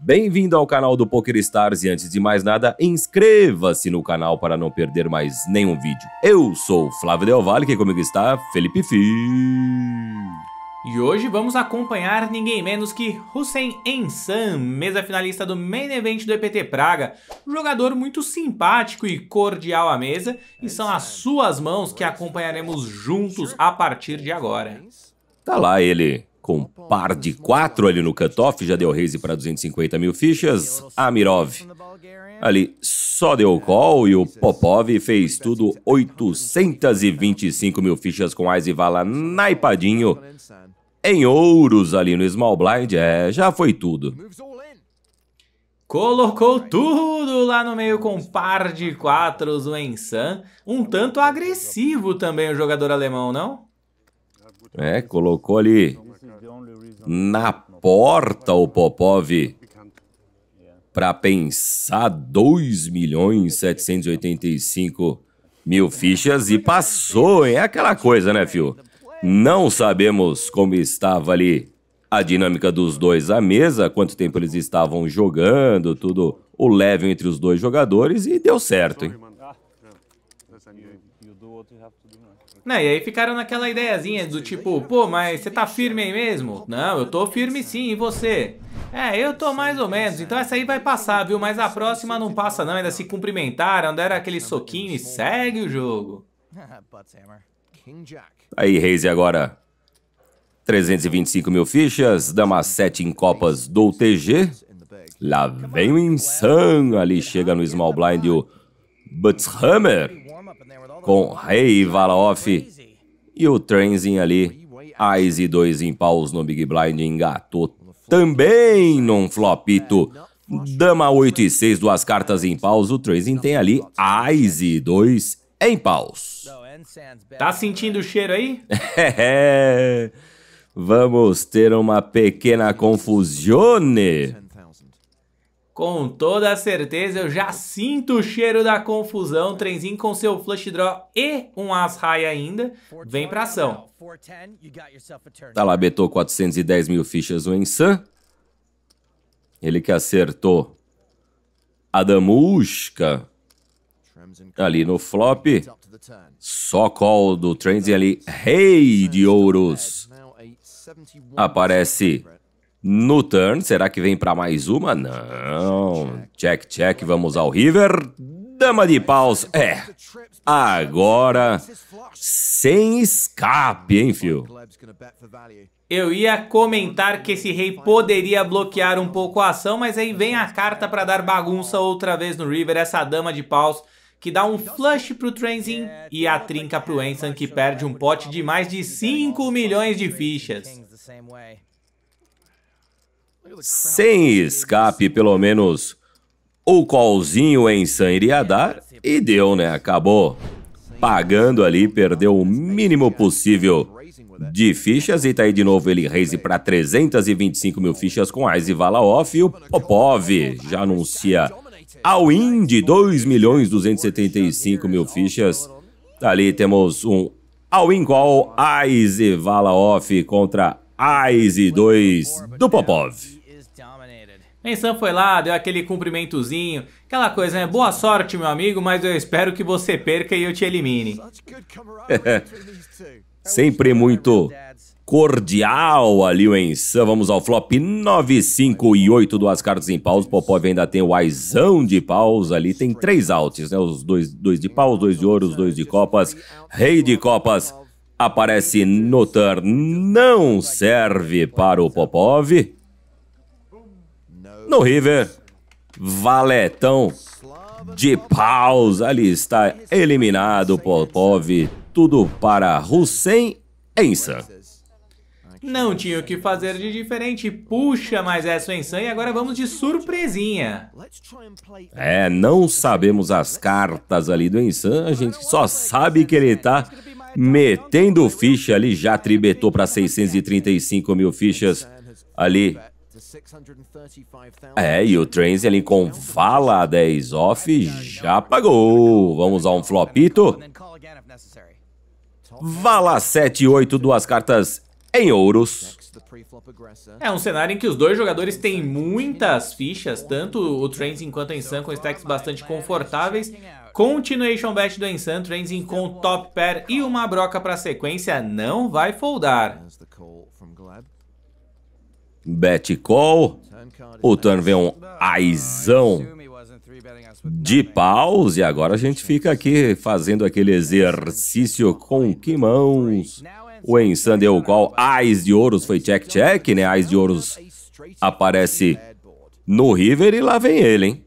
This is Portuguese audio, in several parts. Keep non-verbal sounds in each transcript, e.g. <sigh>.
Bem-vindo ao canal do Poker Stars e antes de mais nada, inscreva-se no canal para não perder mais nenhum vídeo. Eu sou Flávio Del Valle, que comigo está Felipe Fi. E hoje vamos acompanhar ninguém menos que Hussein Ensam, mesa finalista do Main Event do EPT Praga. Jogador muito simpático e cordial à mesa, e é são as suas mãos que acompanharemos juntos a partir de agora. Tá lá ele, com par de quatro ali no cutoff, já deu raise para 250 mil fichas. Amirov ali só deu call e o Popov fez tudo 825 mil fichas com Ais e Vala naipadinho. Em ouros ali no Small Blind, é, já foi tudo. Colocou tudo lá no meio com par de quatro o Ensan. Um tanto agressivo também o jogador alemão, não? É, colocou ali na porta o Popov para pensar 2 milhões 785 mil fichas e passou, hein? É aquela coisa, né, Fio? Não sabemos como estava ali a dinâmica dos dois à mesa, quanto tempo eles estavam jogando, tudo o leve entre os dois jogadores e deu certo, hein? Ah, né, e aí ficaram naquela ideiazinha do tipo, pô, mas você tá firme aí mesmo? Não, eu tô firme sim, e você? É, eu tô mais ou menos, então essa aí vai passar, viu? Mas a próxima não passa não, ainda se cumprimentaram, deram aquele soquinho e segue o jogo. <laughs> Ah, aí, Reis, agora 325 mil fichas, dama 7 em copas do TG. Lá vem o Insan, ali chega no small blind o Butzhammer com Rei hey Valoff e o Trenzin ali. Eyes e dois paus no Big Blind engatou também num flopito. Dama 8 e 6, duas cartas em paus. O Trenzin tem ali Eyes e dois em paus. Tá sentindo o cheiro aí? <laughs> É. Vamos ter uma pequena confusione. Com toda certeza, eu já sinto o cheiro da confusão. Trenzinho com seu flush draw e um as high ainda. Vem pra ação. Tá lá, betou 410 mil fichas o Ensan. Ele que acertou a Damusca. Tá ali no flop. Só call do Trenzinho ali. Rei de ouros. Aparece no turn, será que vem para mais uma? Não. Check, check, vamos ao river. Dama de paus, é. Agora, sem escape, hein, Phil? Eu ia comentar que esse rei poderia bloquear um pouco a ação, mas aí vem a carta para dar bagunça outra vez no river, essa dama de paus que dá um flush pro Trenzin e a trinca pro Ensan, que perde um pote de mais de 5 milhões de fichas sem escape, pelo menos o colzinho em sangue iria dar e deu, né? Acabou pagando ali, perdeu o mínimo possível de fichas e tá aí de novo ele raise para 325 mil fichas com Ice off, e o Popov já anuncia all-in de 2 milhões 275 mil fichas. Tá ali temos um all-in call Ice off contra Ice 2 do Popov. Ensan foi lá, deu aquele cumprimentozinho, aquela coisa, né? Boa sorte, meu amigo, mas eu espero que você perca e eu te elimine. <laughs> Sempre muito cordial ali o Ensan. Vamos ao flop 9, 5 e 8, duas cartas em paus. Popov ainda tem o aizão de paus ali. Tem três altos, né? Os dois, dois de paus, dois de ouros, dois de copas. Rei de copas aparece no turn. Não serve para o Popov no River. Valetão de paus. Ali está eliminado Popov. Tudo para Hussein Ensa. Não tinha o que fazer de diferente. Puxa, mas é Swensan e agora vamos de surpresinha. É, não sabemos as cartas ali do Ensan. A gente só sabe que ele tá metendo ficha ali. Já tribetou para 635 mil fichas ali é, e o Trains ali com fala 10 off já pagou. Vamos a um flopito. Vala 7 e 8, duas cartas em ouros. É um cenário em que os dois jogadores têm muitas fichas, tanto o Trains enquanto o Insan, com stacks bastante confortáveis. Continuation bet do Insan, Trains com top pair e uma broca para sequência, não vai foldar bet call. O turn vem um aizão de paus. E agora a gente fica aqui fazendo aquele exercício com que mãos. O Ensan deu qual? Ais de ouros foi check-check, né? Ais de ouros aparece no river e lá vem ele, hein?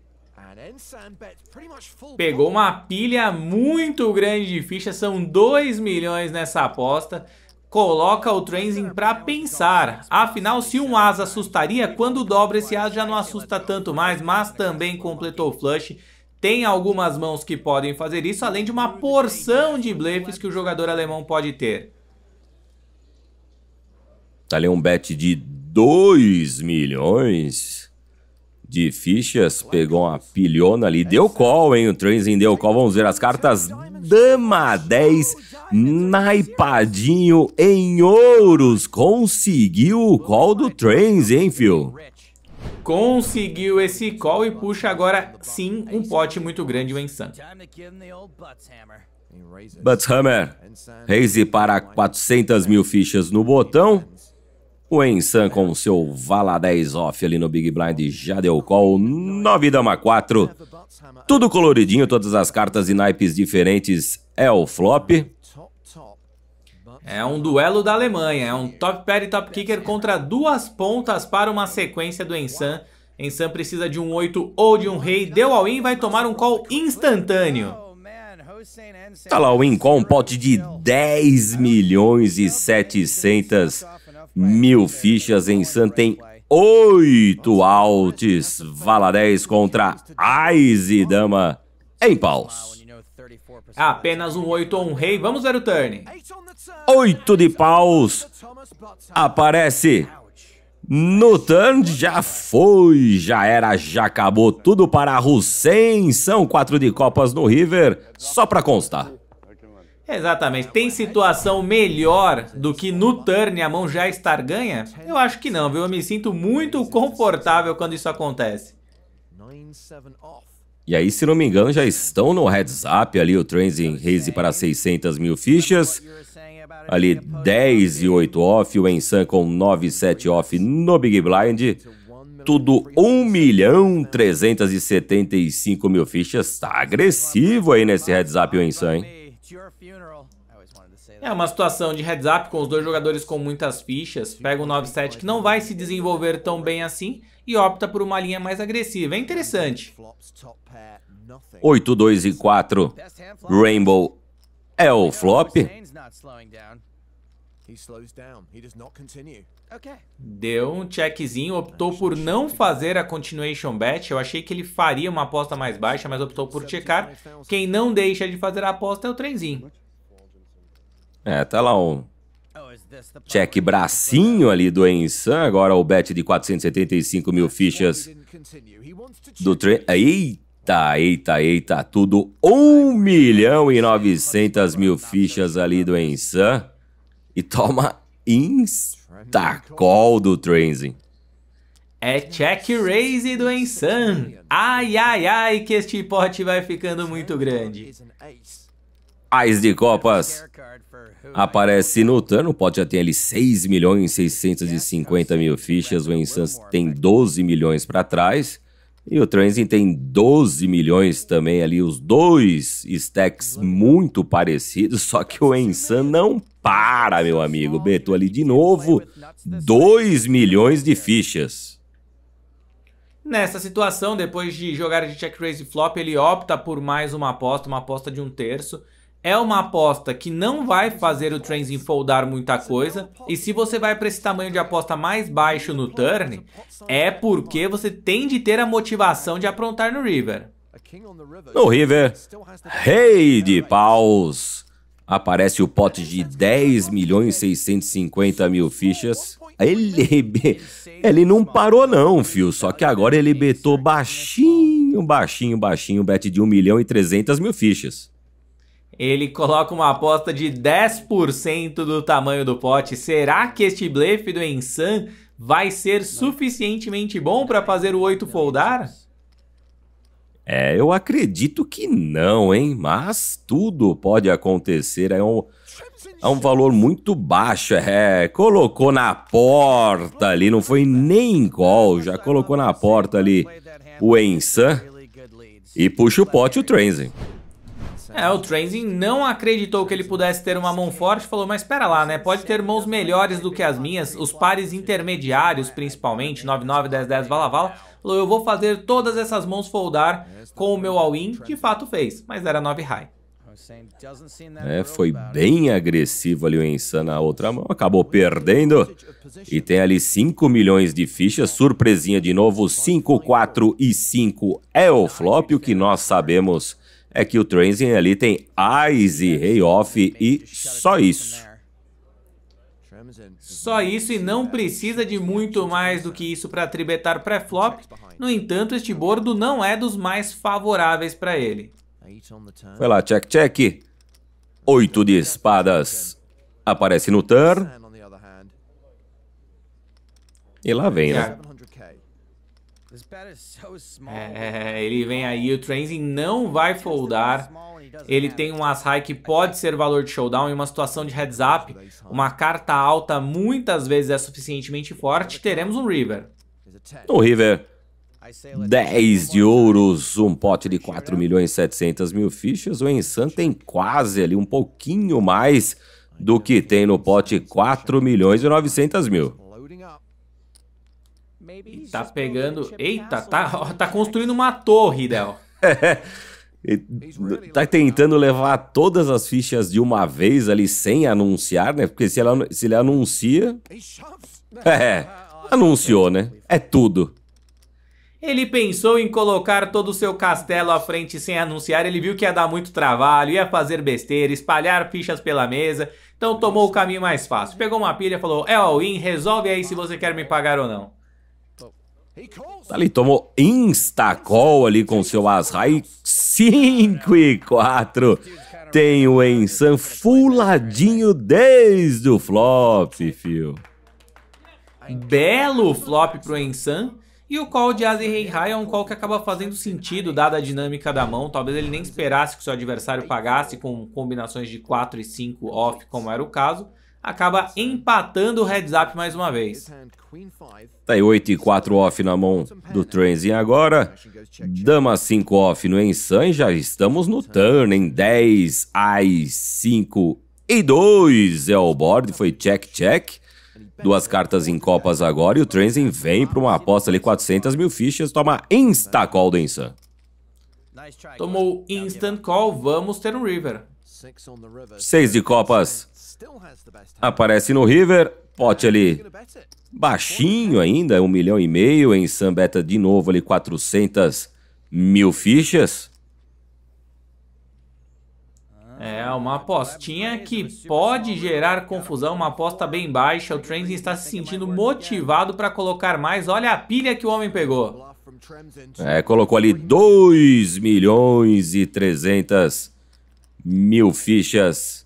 Pegou uma pilha muito grande de fichas, são 2 milhões nessa aposta coloca o Trenzin para pensar. Afinal, se um asa assustaria, quando dobra esse asa já não assusta tanto mais, mas também completou o flush. Tem algumas mãos que podem fazer isso, além de uma porção de blefes que o jogador alemão pode ter. Tá ali um bet de 2 milhões de fichas, pegou uma pilhona ali, deu call, hein? O Trenzin deu call, vamos ver as cartas Dama 10, naipadinho em ouros. Conseguiu o call do Trains, hein, Phil? Conseguiu esse call e puxa agora sim um pote muito grande o Ensan. Hammer raise para 400 mil fichas no botão. O Ensan com seu Vala 10 off ali no Big Blind já deu call. 9 dama 4. Tudo coloridinho, todas as cartas e naipes diferentes é o flop. É um duelo da Alemanha, é um top pair e top kicker contra duas pontas para uma sequência do Ensan. Ensan precisa de um 8 ou de um rei, deu all in, vai tomar um call instantâneo. Tá lá o in call, um pote de 10 milhões e 700 mil fichas. Ensan tem 8 altes valaréis contra Ais e Dama em paus. É apenas um 8 ou um rei, vamos ver o turn. 8 de paus aparece no turn, já foi, já era, já acabou tudo para Hussein. São 4 de copas no River, só para constar. Exatamente. Tem situação melhor do que no turn a mão já estar ganha? Eu acho que não, viu? Eu me sinto muito confortável quando isso acontece. E aí, se não me engano, já estão no heads up ali o Transing Raise para 600 mil fichas. Ali 10 e 8 off, o Ensan com 9 e 7 off no Big Blind. Tudo 1 milhão 375 mil fichas. Tá agressivo aí nesse heads up o Ensan, hein? É uma situação de heads up com os dois jogadores com muitas fichas, pega um 9-7 que não vai se desenvolver tão bem assim e opta por uma linha mais agressiva. É interessante. 8, 2 e 4. Rainbow é o flop. Deu um checkzinho, optou por não fazer a continuation bet. Eu achei que ele faria uma aposta mais baixa, mas optou por checar. Quem não deixa de fazer a aposta é o trenzinho. É, tá lá o oh, check bracinho ali do Ensan. Agora o bet de 475 mil fichas do Tren. Eita, eita, eita, tudo 1 milhão e 900 mil fichas ali do Ensan. E toma insta Tacol tá, do Transin. É check raise do Ensan. Ai, ai, ai, que este pote vai ficando muito grande. Ais de Copas aparece no turno. O pote já tem ali 6 milhões e 650 mil fichas. O Ensan tem 12 milhões para trás. E o Transin tem 12 milhões também ali, os dois stacks muito parecidos, só que o Ensan não para, meu amigo. Beto ali de novo, 2 milhões de fichas. Nessa situação, depois de jogar de check raise flop, ele opta por mais uma aposta, uma aposta de um terço. É uma aposta que não vai fazer o Trenzin foldar muita coisa. E se você vai para esse tamanho de aposta mais baixo no turn, é porque você tem de ter a motivação de aprontar no river. No river, rei de paus. Aparece o pote de 10 milhões 650 mil fichas. Ele, <laughs> ele não parou não, fio. Só que agora ele betou baixinho, baixinho, baixinho. Bet de 1 milhão e 300 mil fichas ele coloca uma aposta de 10% do tamanho do pote. Será que este blefe do Ensan vai ser suficientemente bom para fazer o 8 foldar? É, eu acredito que não, hein? Mas tudo pode acontecer. É um, é um valor muito baixo. É, colocou na porta ali, não foi nem gol, já colocou na porta ali o Ensan e puxa o pote o Transen. É, o Trenzin não acreditou que ele pudesse ter uma mão forte, falou, mas espera lá, né? Pode ter mãos melhores do que as minhas, os pares intermediários principalmente, 9-9, 10-10, vala-vala. Falou, eu vou fazer todas essas mãos foldar com o meu all-in, de fato fez, mas era 9 high. É, foi bem agressivo ali o Insan na outra mão, acabou perdendo. E tem ali 5 milhões de fichas, surpresinha de novo, 5, 4 e 5 é o flop, o que nós sabemos é que o Trenzin ali tem Eyes e Off e só isso. Só isso e não precisa de muito mais do que isso para tribetar pré-flop, no entanto este bordo não é dos mais favoráveis para ele. Foi lá, check, check. Oito de espadas aparece no turn. E lá vem, né? É, é, é, ele vem aí, o Trenzin não vai foldar. Ele tem um As-High que pode ser valor de showdown em uma situação de heads-up. Uma carta alta muitas vezes é suficientemente forte. Teremos um River. Um River, 10 de ouros, um pote de 4 milhões e 700 mil fichas. O Ensan tem quase ali um pouquinho mais do que tem no pote 4 milhões e 900 mil. E tá pegando. Eita, tá, ó, tá construindo uma torre, Del. É. <laughs> tá tentando levar todas as fichas de uma vez ali sem anunciar, né? Porque se, ela, se ele anuncia. <laughs> É, anunciou, né? É tudo. Ele pensou em colocar todo o seu castelo à frente sem anunciar, ele viu que ia dar muito trabalho, ia fazer besteira, espalhar fichas pela mesa, então tomou o caminho mais fácil. Pegou uma pilha, e falou, é all-in, resolve aí se você quer me pagar ou não. Tá ali tomou instacol ali com seu Asrai 5 e 4. Tem o Ensan fuladinho desde o flop, fio. Belo flop pro Ensan. E o call de Asa e Rei é um call que acaba fazendo sentido, dada a dinâmica da mão. Talvez ele nem esperasse que o seu adversário pagasse com combinações de 4 e 5 off, como era o caso acaba empatando o heads up mais uma vez. Tá aí 8 e 4 off na mão do Transin agora. Dama 5 off no Ensan, já estamos no turn em 10 ai 5 e 2 é o board, foi check check. Duas cartas em copas agora e o Transin vem para uma aposta ali 400 mil fichas, toma insta call do Ensan. Tomou instant call, vamos ter um river. 6 de copas Aparece no River, pote ali baixinho ainda, um milhão e meio. Em Sambeta de novo ali 400 mil fichas. É, uma apostinha que pode gerar confusão, uma aposta bem baixa. O Trenzin está se sentindo motivado para colocar mais. Olha a pilha que o homem pegou. É, colocou ali 2 milhões e 300 mil fichas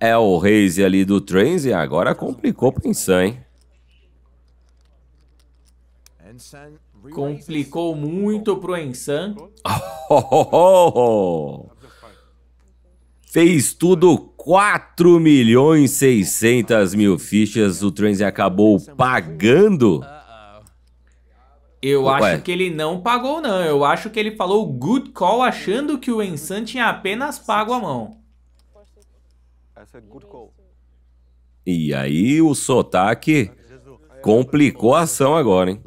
é o Raze ali do Trains e agora complicou pro Insan, hein? Complicou muito pro Ensan. Oh, <laughs> oh, oh, Fez tudo 4 milhões 600 mil fichas. O Transi acabou pagando. Eu Opa. acho é. que ele não pagou, não. Eu acho que ele falou good call achando que o Ensan tinha apenas pago a mão. E aí o sotaque complicou a ação agora, hein?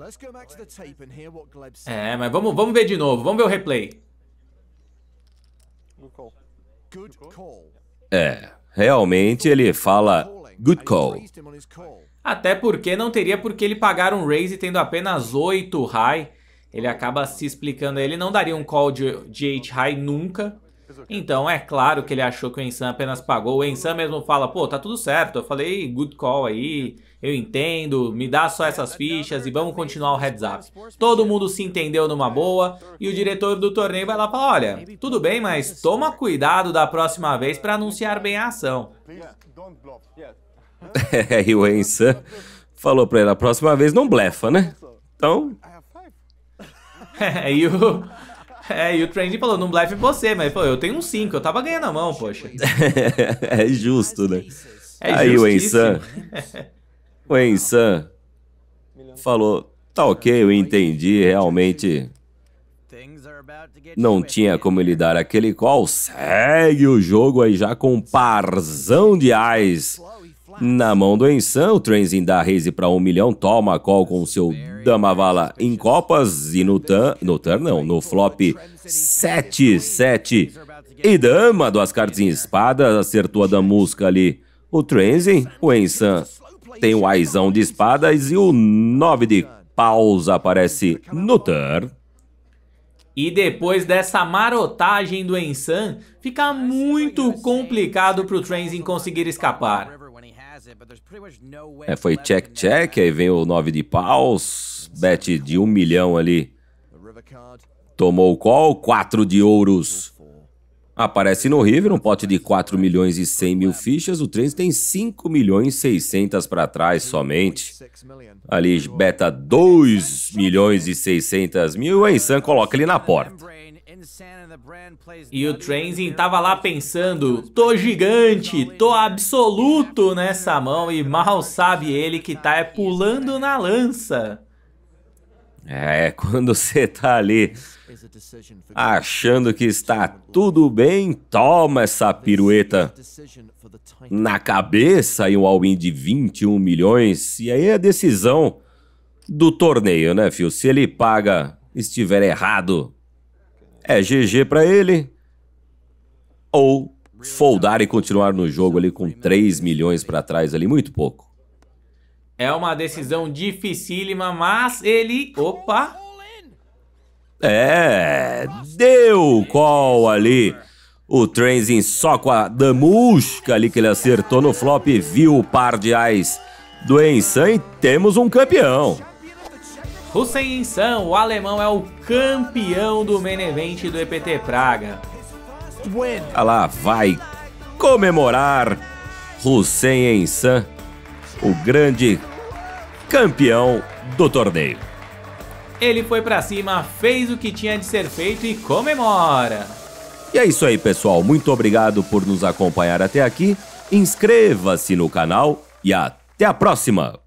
É, mas vamos, vamos ver de novo. Vamos ver o replay. É, realmente ele fala good call. Até porque não teria por que ele pagar um raise tendo apenas 8 high. Ele acaba se explicando, ele não daria um call de, de 8 high nunca. Então é claro que ele achou que o Ensan apenas pagou. O Ensan mesmo fala, pô, tá tudo certo. Eu falei, good call aí, eu entendo, me dá só essas fichas e vamos continuar o heads up. Todo mundo se entendeu numa boa e o diretor do torneio vai lá e fala, olha, tudo bem, mas toma cuidado da próxima vez para anunciar bem a ação. <laughs> É, e o Ensan falou pra ele, a próxima vez não blefa, né? Então... <laughs> e o... É, e o Trending falou, não blefe você, mas pô, eu tenho um 5, eu tava ganhando a mão, poxa. <laughs> é justo, né? É Aí o Ensan, <laughs> o Ensan falou, tá ok, eu entendi, realmente não tinha como ele dar aquele call, segue o jogo aí já com um parzão de ais na mão do Ensan, o Trenzin dá raise para um milhão, toma a call com seu Dama Vala em Copas e no tan, no tan não, no flop 7-7 e dama, duas cartas em espada, acertou a Damusca ali o Trenzin, o Ensan tem o Aizão de espadas e o 9 de paus aparece no turn. E depois dessa marotagem do Ensan, fica muito complicado para o Trenzin conseguir escapar. É, foi check-check, aí vem o 9 de paus, bet de um milhão ali. Tomou qual? Quatro de ouros. Aparece ah, no River um pote de 4 milhões e 100 mil fichas, o Trent tem 5 milhões e 600 para trás somente. Ali beta 2 milhões e 600 mil, o Sam coloca ele na porta. E o Trenzin tava lá pensando, tô gigante, tô absoluto nessa mão e mal sabe ele que tá é pulando na lança. É, <laughs> quando você tá ali achando que está tudo bem, toma essa pirueta na cabeça e um all-in de 21 milhões. E aí é a decisão do torneio, né, filho? Se ele paga, estiver errado, é GG para ele ou foldar e continuar no jogo ali com 3 milhões para trás ali, muito pouco. É uma decisão dificílima, mas ele... Opa! É, deu qual ali. O Trenzin só com a damusca ali que ele acertou no flop, viu o par de ais do Ensan e temos um campeão. Hussein Ensan, o alemão, é o campeão do main event do EPT Praga. Olha lá, vai comemorar Hussein Ensan o grande campeão do torneio. Ele foi para cima, fez o que tinha de ser feito e comemora. E é isso aí, pessoal. Muito obrigado por nos acompanhar até aqui. Inscreva-se no canal e até a próxima!